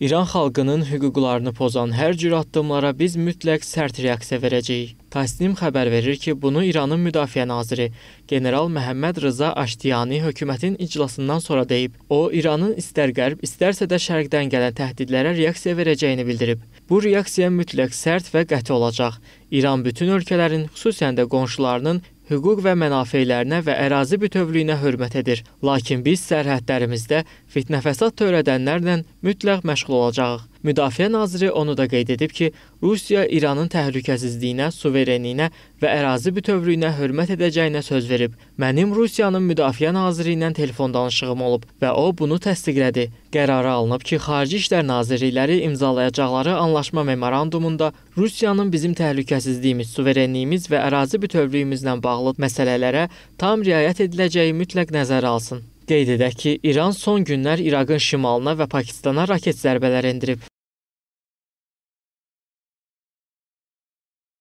İran xalqının hüquqlarını pozan hər cür addımlara biz mütləq sərt reaksiya verəcəyik. Tasnim xəbər verir ki, bunu İranın Müdafiə naziri general Məhəmməd Rıza Aştiyani hökumətin iclasından sonra deyib. O, İranın istər qərb, istərsə də şərqdən gələn təhdidlərə reaksiya verəcəyini bildirib. Bu reaksiya mütləq sərt və qəti olacaq. İran bütün ölkələrin, xüsusən də qonşularının hüquq və mənafelərinə və ərazi bütövlüyünə hörmət edir. Lakin biz sərhədlərimizdə fitnə-fəsad törədənlərlə mütləq məşğul olacağıq. Müdafiə naziri onu da qeyd edib ki, Rusiya İranın təhlükəsizliyinə, suverenliyinə və ərazi bütövlüyünə hörmət edəcəyinə söz verib. Mənim Rusiyanın müdafiə naziri ilə telefon danışığım olub və o bunu təsdiqlədi. Qərara alınıb ki, Xarici İşlər Nazirlikləri imzalayacaqları anlaşma memorandumunda Rusiyanın bizim təhlükəsizliyimiz, suverenliyimiz və ərazi bütövlüyümüzlə bağlı məsələlərə tam riayət ediləcəyi mütləq nəzərə alsın. Qeyd edək ki, İran son günlər İraqın şimalına və Pakistana raket zərbələri endirib.